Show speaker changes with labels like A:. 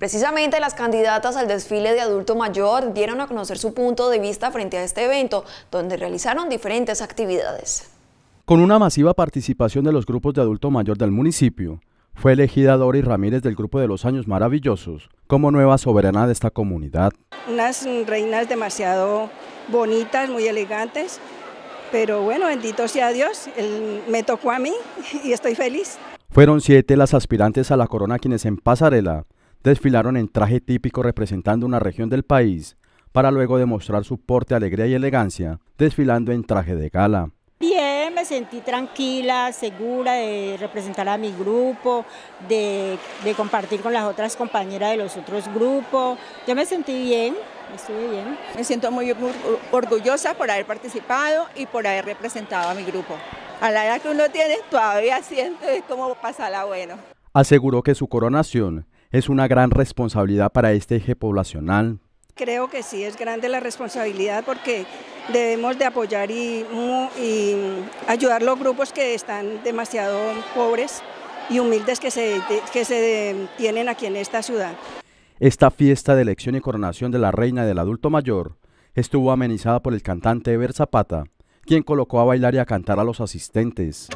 A: Precisamente las candidatas al desfile de adulto mayor dieron a conocer su punto de vista frente a este evento, donde realizaron diferentes actividades.
B: Con una masiva participación de los grupos de adulto mayor del municipio, fue elegida Dori Ramírez del Grupo de los Años Maravillosos como nueva soberana de esta comunidad.
A: Unas reinas demasiado bonitas, muy elegantes, pero bueno, bendito sea Dios, me tocó a mí y estoy feliz.
B: Fueron siete las aspirantes a la corona quienes en pasarela desfilaron en traje típico representando una región del país, para luego demostrar su porte, alegría y elegancia, desfilando en traje de gala.
C: Bien, me sentí tranquila, segura de representar a mi grupo, de, compartir con las otras compañeras de los otros grupos. Yo me sentí bien, estuve bien. Me siento muy orgullosa por haber participado y por haber representado a mi grupo. A la edad que uno tiene,
A: todavía siento es como la bueno.
B: Aseguró que su coronación es una gran responsabilidad para este eje poblacional.
A: Creo que sí es grande la responsabilidad porque debemos de apoyar y, y ayudar los grupos que están demasiado pobres y humildes que se, que se tienen aquí en esta ciudad.
B: Esta fiesta de elección y coronación de la reina del adulto mayor estuvo amenizada por el cantante Eber Zapata, quien colocó a bailar y a cantar a los asistentes.